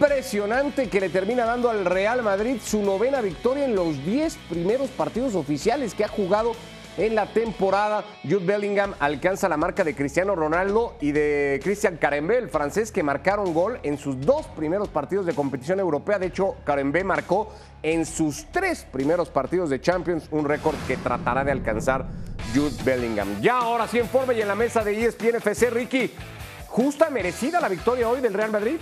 impresionante que le termina dando al Real Madrid su novena victoria en los 10 primeros partidos oficiales que ha jugado en la temporada. Jude Bellingham alcanza la marca de Cristiano Ronaldo y de Christian Carembé, el francés que marcaron gol en sus dos primeros partidos de competición europea. De hecho, Carembé marcó en sus tres primeros partidos de Champions, un récord que tratará de alcanzar Jude Bellingham. Ya ahora sí en forma y en la mesa de ESPN FC, Ricky. ¿Justa, merecida la victoria hoy del Real Madrid?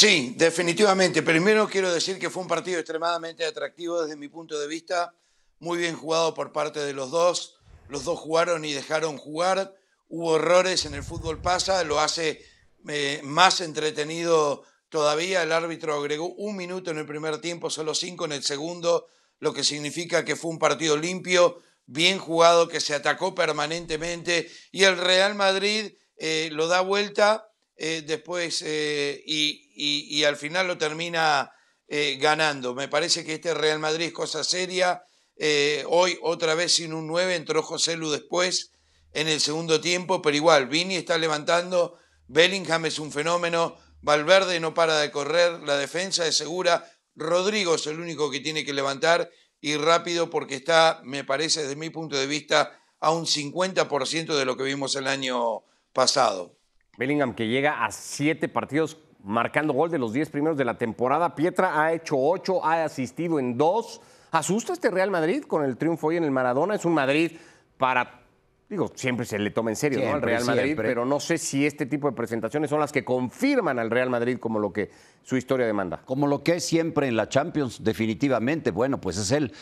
Sí, definitivamente. Primero quiero decir que fue un partido extremadamente atractivo desde mi punto de vista, muy bien jugado por parte de los dos. Los dos jugaron y dejaron jugar. Hubo errores en el fútbol pasa, lo hace eh, más entretenido todavía. El árbitro agregó un minuto en el primer tiempo, solo cinco en el segundo, lo que significa que fue un partido limpio, bien jugado, que se atacó permanentemente. Y el Real Madrid eh, lo da vuelta eh, después eh, y, al final lo termina eh, ganando. Me parece que este Real Madrid es cosa seria. hoy otra vez sin un 9 entró José Lu después en el segundo tiempo, pero igual, Vini está levantando, Bellingham es un fenómeno, Valverde no para de correr, la defensa es segura, Rodrigo es el único que tiene que levantar y rápido porque está, me parece desde mi punto de vista, a un 50% de lo que vimos el año pasado. Bellingham que llega a siete partidos marcando gol de los diez primeros de la temporada. Pietra ha hecho ocho, ha asistido en dos. ¿Asusta este Real Madrid con el triunfo hoy en el Maradona? Es un Madrid para Digo, siempre se le toma en serio ¿no? al Real Madrid, pero no sé si este tipo de presentaciones son las que confirman al Real Madrid como lo que su historia demanda. Como lo que es siempre en la Champions, definitivamente. Bueno, pues es él.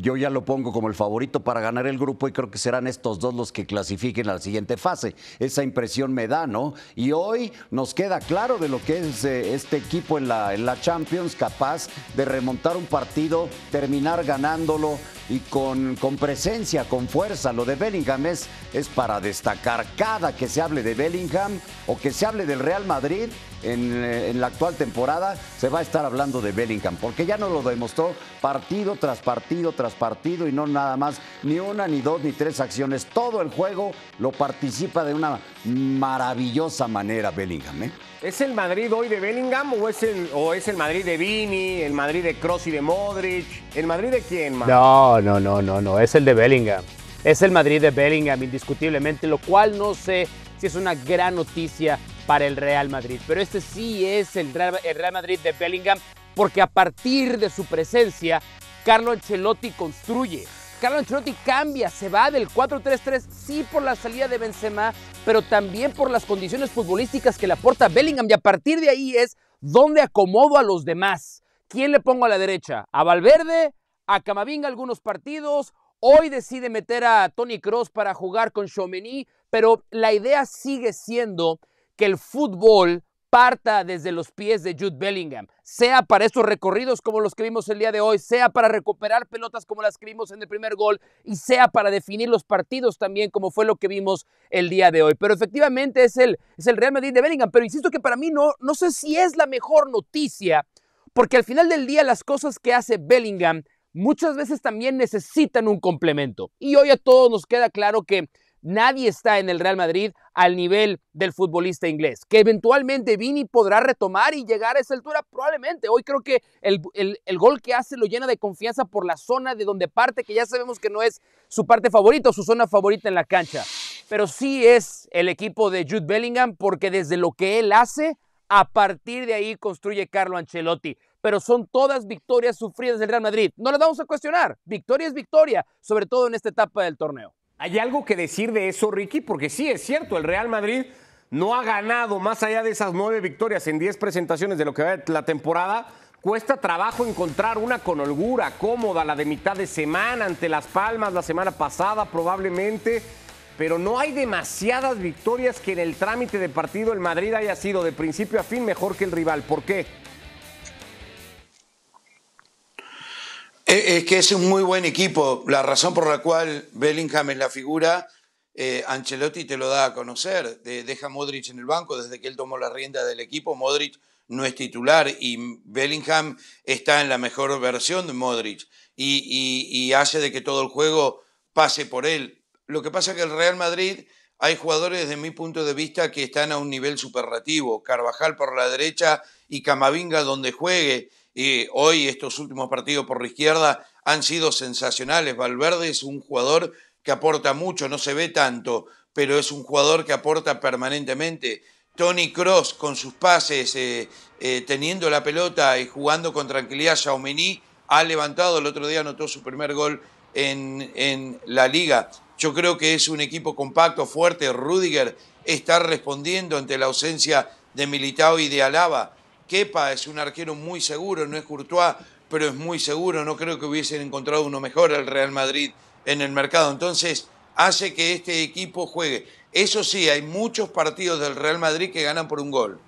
yo ya lo pongo como el favorito para ganar el grupo y creo que serán estos dos los que clasifiquen a la siguiente fase. Esa impresión me da, ¿no? Y hoy nos queda claro de lo que es eh, este equipo en la, en la Champions, capaz de remontar un partido, terminar ganándolo y con, con presencia, con fuerza. Lo de Bellingham es para destacar. Cada que se hable de Bellingham o que se hable del Real Madrid, eh, en, la actual temporada se va a estar hablando de Bellingham, porque ya nos lo demostró partido tras partido tras partido y no nada más, ni una, ni dos, ni tres acciones. Todo el juego lo participa de una maravillosa manera Bellingham. ¿eh? ¿Es el Madrid hoy de Bellingham o es, el, o es el Madrid de Vini, el Madrid de Cross y de Modric? ¿El Madrid de quién, man? No, no, no, no, no, es el de Bellingham. Es el Madrid de Bellingham, indiscutiblemente, lo cual no sé si es una gran noticia para el Real Madrid. Pero este sí es el Real, Madrid de Bellingham porque a partir de su presencia, Carlo Ancelotti construye. Carlo Ancelotti cambia, se va del 4-3-3, sí por la salida de Benzema, pero también por las condiciones futbolísticas que le aporta Bellingham. Y a partir de ahí es donde acomodo a los demás. ¿Quién le pongo a la derecha? ¿A Valverde? ¿A Camavinga algunos partidos? Hoy decide meter a Tony Cross para jugar con Chomini. pero la idea sigue siendo que el fútbol parta desde los pies de Jude Bellingham, sea para estos recorridos como los que vimos el día de hoy, sea para recuperar pelotas como las que vimos en el primer gol y sea para definir los partidos también como fue lo que vimos el día de hoy. Pero efectivamente es el, es Real Madrid de Bellingham, pero insisto que para mí no, no sé si es la mejor noticia, porque al final del día las cosas que hace Bellingham muchas veces también necesitan un complemento. Y hoy a todos nos queda claro que Nadie está en el Real Madrid al nivel del futbolista inglés. Que eventualmente Vini podrá retomar y llegar a esa altura, probablemente. Hoy creo que el, gol que hace lo llena de confianza por la zona de donde parte, que ya sabemos que no es su parte favorita o su zona favorita en la cancha. Pero sí es el equipo de Jude Bellingham porque desde lo que él hace, a partir de ahí construye Carlo Ancelotti pero son todas victorias sufridas del Real Madrid. No las vamos a cuestionar. Victoria es victoria, sobre todo en esta etapa del torneo. ¿Hay algo que decir de eso, Ricky? Porque sí, es cierto, el Real Madrid no ha ganado más allá de esas nueve victorias en diez presentaciones de lo que va la temporada. Cuesta trabajo encontrar una con holgura, cómoda, la de mitad de semana, ante Las Palmas la semana pasada probablemente, pero no hay demasiadas victorias que en el trámite de partido el Madrid haya sido de principio a fin mejor que el rival. ¿Por qué? Es que es un muy buen equipo. La razón por la cual Bellingham es la figura, eh, Ancelotti te lo da a conocer. deja Modric en el banco desde que él tomó la rienda del equipo. Modric no es titular y Bellingham está en la mejor versión de Modric y, hace de que todo el juego pase por él. Lo que pasa es que el Real Madrid hay jugadores desde mi punto de vista que están a un nivel superlativo. Carvajal por la derecha y Camavinga donde juegue y hoy estos últimos partidos por la izquierda han sido sensacionales. Valverde es un jugador que aporta mucho, no se ve tanto, pero es un jugador que aporta permanentemente. Tony Cross con sus pases, eh, eh, teniendo la pelota y jugando con tranquilidad, Xiaomení ha levantado, el otro día anotó su primer gol en, en la liga. Yo creo que es un equipo compacto, fuerte. Rudiger está respondiendo ante la ausencia de Militao y de Alaba. Kepa es un arquero muy seguro, no es Courtois, pero es muy seguro. No creo que hubiesen encontrado uno mejor al Real Madrid en el mercado. Entonces, hace que este equipo juegue. Eso sí, hay muchos partidos del Real Madrid que ganan por un gol.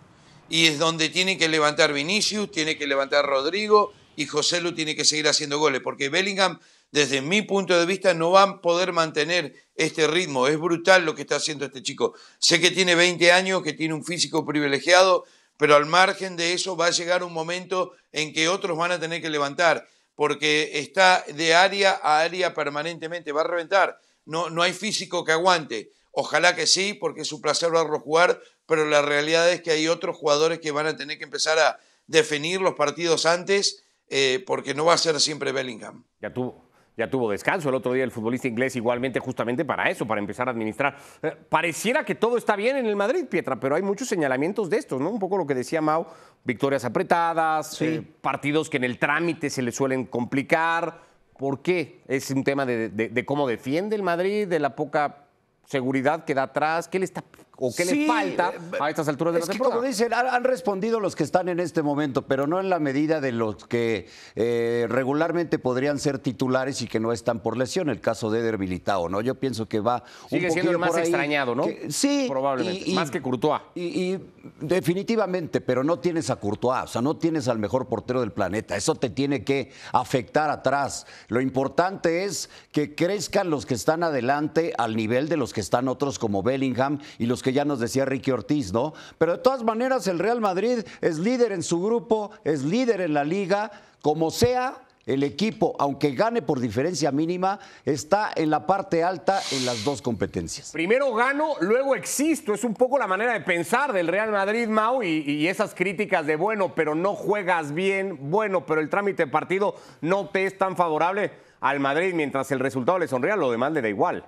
Y es donde tiene que levantar Vinicius, tiene que levantar Rodrigo y José Lu tiene que seguir haciendo goles. Porque Bellingham, desde mi punto de vista, no va a poder mantener este ritmo. Es brutal lo que está haciendo este chico. Sé que tiene 20 años, que tiene un físico privilegiado, pero al margen de eso va a llegar un momento en que otros van a tener que levantar, porque está de área a área permanentemente, va a reventar. No, no hay físico que aguante. Ojalá que sí, porque es placer placer verlo jugar, pero la realidad es que hay otros jugadores que van a tener que empezar a definir los partidos antes, eh, porque no va a ser siempre Bellingham. Ya tuvo, ya tuvo descanso el otro día el futbolista inglés igualmente justamente para eso, para empezar a administrar. Eh, pareciera que todo está bien en el Madrid, Pietra, pero hay muchos señalamientos de estos, ¿no? Un poco lo que decía Mau, victorias apretadas, eh, partidos que en el trámite se le suelen complicar. ¿Por qué? Es un tema de cómo defiende el Madrid, de la poca seguridad queda atrás? ¿Qué le está o qué le falta eh, a estas alturas de la temporada? Que como dicen, han, respondido los que están en este momento, pero no en la medida de los que eh, regularmente podrían ser titulares y que no están por lesión. El caso de Eder ¿no? Yo pienso que va un Sigue siendo el más extrañado, ¿no? sí. Probablemente. más que Courtois. Y, y, definitivamente, pero no tienes a Courtois, o sea, no tienes al mejor portero del planeta. Eso te tiene que afectar atrás. Lo importante es que crezcan los que están adelante al nivel de los que están otros como Bellingham y los que ya nos decía Ricky Ortiz, ¿no? Pero de todas maneras, el Real Madrid es líder en su grupo, es líder en la liga, como sea. El equipo, aunque gane por diferencia mínima, está en la parte alta en las dos competencias. Primero gano, luego existo. Es un poco la manera de pensar del Real Madrid, Mau, y, esas críticas de bueno, pero no juegas bien, bueno, pero el trámite partido no te es tan favorable al Madrid, mientras el resultado le sonría, lo demás le da igual.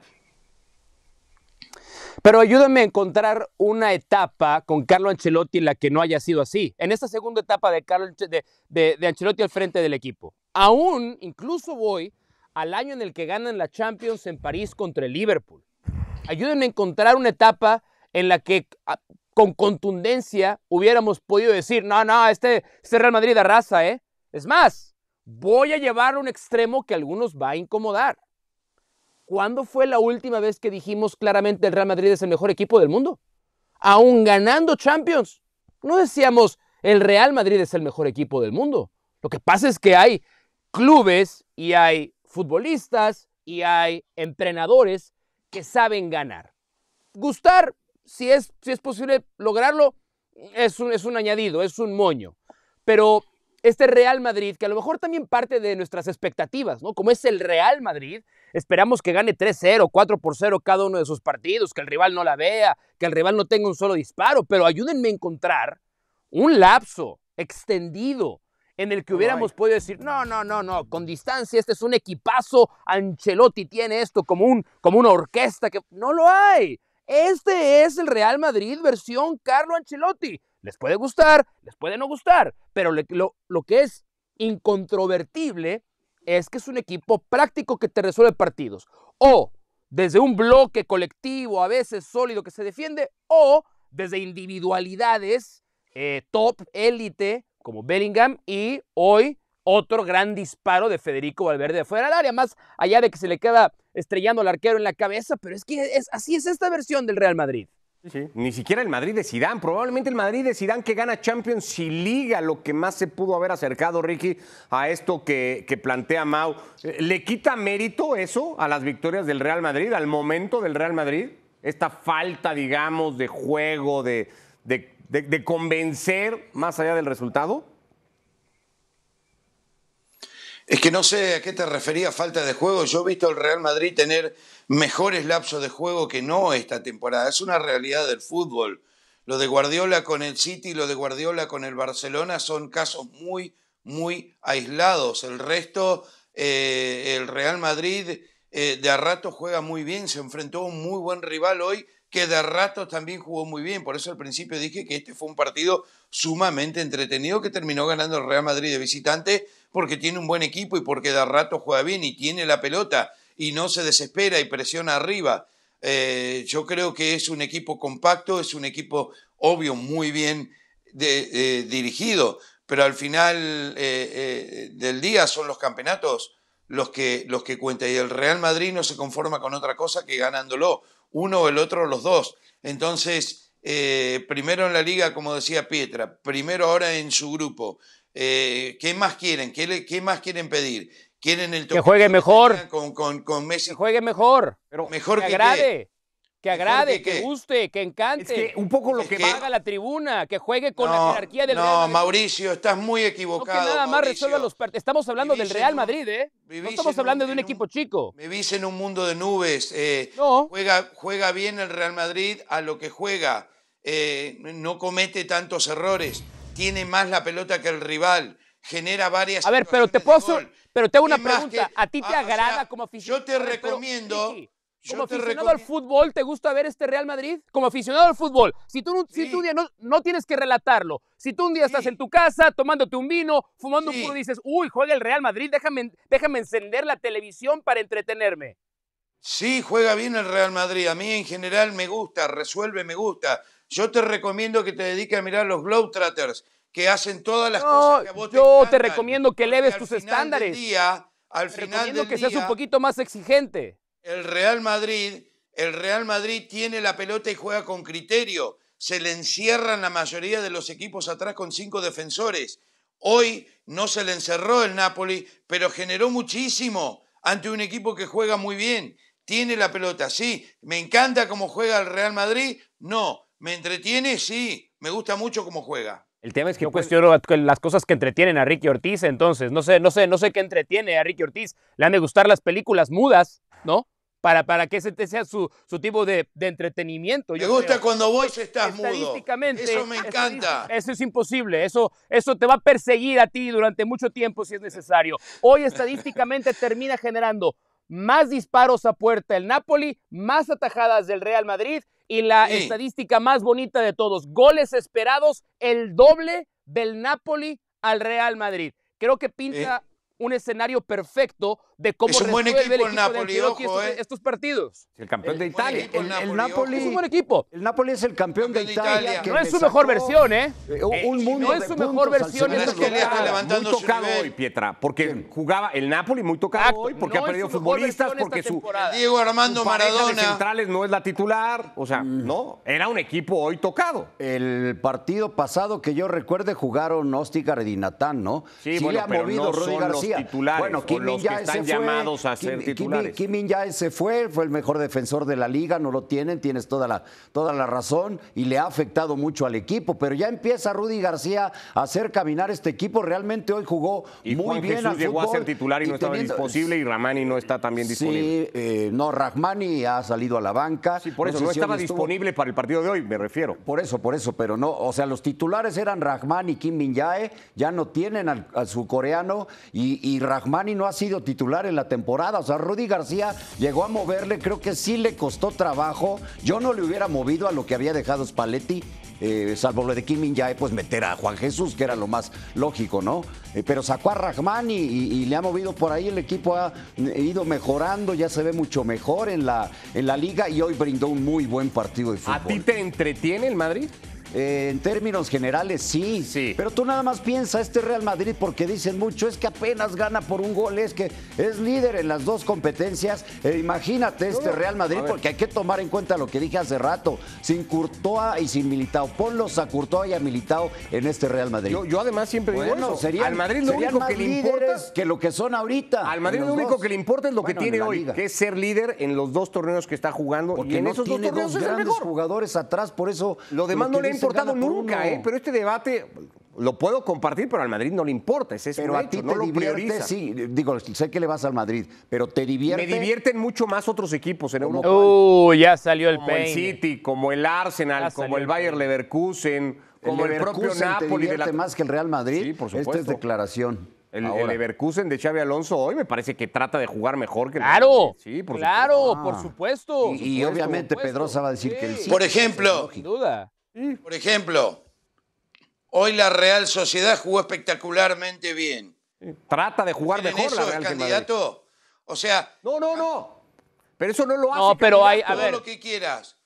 Pero ayúdenme a encontrar una etapa con Carlo Ancelotti en la que no haya sido así. En esta segunda etapa de, Carlo, de, Ancelotti al frente del equipo. Aún, incluso voy al año en el que ganan la Champions en París contra el Liverpool. Ayúdenme a encontrar una etapa en la que ah, con contundencia hubiéramos podido decir, no, no, este, este Real Madrid arrasa, ¿eh? Es más, voy a llevar un extremo que a algunos va a incomodar. ¿Cuándo fue la última vez que dijimos claramente el Real Madrid es el mejor equipo del mundo? Aún ganando Champions. No decíamos el Real Madrid es el mejor equipo del mundo. Lo que pasa es que hay clubes y hay futbolistas y hay entrenadores que saben ganar. Gustar, si es, si es posible lograrlo, es un, es un añadido, es un moño. Pero este Real Madrid, que a lo mejor también parte de nuestras expectativas, ¿no? Como es el Real Madrid, esperamos que gane 3-0, 4 0 cada uno de sus partidos, que el rival no la vea, que el rival no tenga un solo disparo, pero ayúdenme a encontrar un lapso extendido en el que hubiéramos podido decir, no, no, no, no, con distancia, este es un equipazo, Ancelotti tiene esto como, un, como una orquesta que no lo hay. Este es el Real Madrid versión Carlo Ancelotti. Les puede gustar, les puede no gustar, pero lo, que es incontrovertible es que es un equipo práctico que te resuelve partidos. O desde un bloque colectivo, a veces sólido, que se defiende, o desde individualidades eh, top, élite, como Bellingham, y hoy otro gran disparo de Federico Valverde de fuera del área, más allá de que se le queda estrellando al arquero en la cabeza, pero es que así es esta versión del Real Madrid. Ni siquiera el Madrid de Sidán, probablemente el Madrid de Sidán que gana Champions y Liga, lo que más se pudo haber acercado, Ricky, a esto que, plantea Mau. Eh, ¿Le quita mérito eso a las victorias del Real Madrid, al momento del Real Madrid? Esta falta, digamos, de juego, de convencer más allá del resultado. Es que no sé a qué te refería falta de juego. Yo he visto al Real Madrid tener mejores lapsos de juego que no esta temporada. Es una realidad del fútbol. Lo de Guardiola con el City y lo de Guardiola con el Barcelona son casos muy, muy aislados. El resto, eh, el Real Madrid eh, de a rato juega muy bien. Se enfrentó a un muy buen rival hoy que de rato también jugó muy bien. Por eso al principio dije que este fue un partido sumamente entretenido que terminó ganando el Real Madrid de visitante porque tiene un buen equipo y porque de rato juega bien y tiene la pelota y no se desespera y presiona arriba. Eh, yo creo que es un equipo compacto, es un equipo obvio muy bien eh, dirigido, pero al final eh, del día son los campeonatos los que, los que cuentan y el Real Madrid no se conforma con otra cosa que ganándolo uno o el otro, los dos. Entonces, eh, primero en la liga, como decía Pietra, primero ahora en su grupo. Eh, ¿Qué más quieren? ¿Qué, más quieren pedir? ¿Quieren el Que juegue mejor. Con, Messi. Que juegue mejor. Pero mejor que, que agrade, que, guste, que encante. Es que un poco lo que, que haga la tribuna, que juegue con la jerarquía del Real Madrid. No, Mauricio, estás muy equivocado. No, nada más resuelva los partidos. Estamos hablando del Real Madrid, ¿eh? No estamos hablando de un, equipo chico Me viste en un mundo de nubes. Eh, no. Juega, juega bien el Real Madrid a lo que juega. Eh, no comete tantos errores. Tiene más la pelota que el rival. Genera varias. A ver, pero te puedo. Pero tengo una pregunta. ¿A ti te ah, agrada como aficionado? Yo te recomiendo. Como aficionado al fútbol, ¿te gusta ver este Real Madrid? Como aficionado al fútbol, si tú, si tú un día no, no, tienes que relatarlo, si tú un día estás en tu casa tomándote un vino, fumando un puro y dices, uy, juega el Real Madrid, déjame, déjame encender la televisión para entretenerme. Sí, juega bien el Real Madrid, a mí en general me gusta, resuelve, me gusta. Yo te recomiendo que te dediques a mirar los Globetrotters, que hacen todas las cosas que a vos Yo te, recomiendo que eleves tus estándares. Día, al te final recomiendo que seas un poquito más exigente. El Real Madrid, el Real Madrid tiene la pelota y juega con criterio. Se le encierran la mayoría de los equipos atrás con cinco defensores. Hoy no se le encerró el Napoli, pero generó muchísimo ante un equipo que juega muy bien. Tiene la pelota, sí. ¿Me encanta cómo juega el Real Madrid? No. ¿Me entretiene? Sí. Me gusta mucho cómo juega. El tema es que yo cuestiono las cosas que entretienen a Ricky Ortiz, entonces no sé, no sé, no sé qué entretiene a Ricky Ortiz. Le han de gustar las películas mudas, ¿no? para, que ese sea su, tipo de, entretenimiento. Me gusta cuando vos estás Estadísticamente, mudo. Eso me encanta. Eso, es imposible. Eso, eso te va a perseguir a ti durante mucho tiempo si es necesario. Hoy estadísticamente termina generando más disparos a puerta el Napoli, más atajadas del Real Madrid y la estadística más bonita de todos, goles esperados, el doble del Napoli al Real Madrid. Creo que pinta eh un escenario perfecto de cómo se eh. estos, partidos. El campeón de Italia. El, Napoli es un buen equipo. El Napoli es el campeón de, Italia. No es su mejor versión, ¿eh? eh un eh, mundo no es su mejor versión. Es que muy tocado hoy, Pietra, porque jugaba el Napoli muy tocado hoy, porque ha perdido futbolistas, porque su Diego Armando Maradona centrales no es la titular, o sea, mm. no, era un equipo hoy tocado. El partido pasado que yo recuerde jugaron Osti, Redinatán, ¿no? Sí, sí ha movido García titulares, bueno, los que están llamados a ser titulares. Kim, Min Jae se fue, fue el mejor defensor de la liga, no lo tienen, tienes toda la, toda la razón y le ha afectado mucho al equipo, pero ya empieza Rudy García a hacer caminar este equipo, realmente hoy jugó muy bien Jesús llegó a ser titular y, no estaba disponible y Ramani no está también disponible. Sí, eh, no, Rahmani ha salido a la banca. Sí, por eso no, estaba disponible para el partido de hoy, me refiero. Por eso, por eso, pero no, o sea, los titulares eran Rahman y Kim Min Jae, ya no tienen al, a su coreano y, y, Rahmani no ha sido titular en la temporada. O sea, Rudy García llegó a moverle, creo que sí le costó trabajo. Yo no le hubiera movido a lo que había dejado Spalletti. Eh, salvo lo de Kim Min Jae, pues meter a Juan Jesús, que era lo más lógico, ¿no? Eh, pero sacó a Rahmani y, le ha movido por ahí, el equipo ha eh, ido mejorando, ya se ve mucho mejor en la, en la liga y hoy brindó un muy buen partido de fútbol. ¿A ti te entretiene el Madrid? Eh, en términos generales, sí. sí. Pero tú nada más piensa este Real Madrid, porque dicen mucho, es que apenas gana por un gol, es que es líder en las dos competencias. Eh, imagínate este Real Madrid, porque hay que tomar en cuenta lo que dije hace rato. Sin Courtois y sin Militao. Ponlos a Courtois y a Militao en este Real Madrid. Yo, además siempre bueno, digo eso. al Madrid lo único que le importa es que lo que son ahorita. Al Madrid lo único que le importa es lo que tiene hoy, que es ser líder en los dos torneos que está jugando. Porque y en no esos tiene dos torneos grandes jugadores atrás, por eso lo demás no le importado nunca, ¿eh? pero este debate lo puedo compartir, pero al Madrid no le importa. es pero a ti te lo prioriza. sí. Digo, sé que le vas al Madrid, pero te divierte. Me divierten mucho más otros equipos en Europa. Uh, ya salió el Como el City, como el Arsenal, como el Bayern Leverkusen, como el, propio Napoli. de más que el Real Madrid? Sí, por supuesto. Esta es declaración. El, Leverkusen de Xavi Alonso hoy me parece que trata de jugar mejor que claro, el sí, por claro, supuesto. por ah. supuesto. Y, supuesto, y obviamente Pedrosa va a decir que el City Por ejemplo, sin duda. Mm. Por ejemplo, hoy la Real Sociedad jugó espectacularmente bien. Trata de jugar mejor candidato? O sea. No, no, no. Pero eso no lo hace. No, pero hay. A ver. Todo lo que quieras.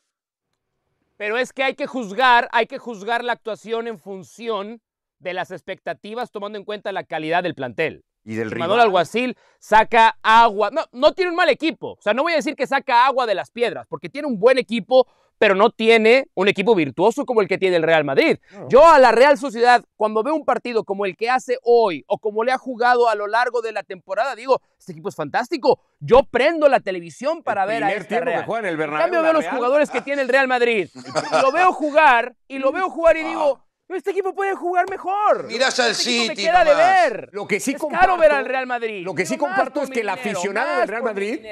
Pero es que hay que juzgar, hay que juzgar la actuación en función de las expectativas, tomando en cuenta la calidad del plantel. Y del Manuel Alguacil saca agua. No, no tiene un mal equipo. O sea, no voy a decir que saca agua de las piedras, porque tiene un buen equipo, pero no tiene un equipo virtuoso como el que tiene el Real Madrid. Yo a la Real Sociedad, cuando veo un partido como el que hace hoy o como le ha jugado a lo largo de la temporada, digo, este equipo es fantástico. Yo prendo la televisión para ver a este Real. Que en el cambio veo los jugadores que tiene el Real Madrid. Lo veo jugar y lo veo jugar y ah. digo, este equipo puede jugar mejor. Mira al este City. Me de ver. Lo que sí es comparto, caro ver al Real Madrid. Lo que sí comparto es que el aficionado del Real Madrid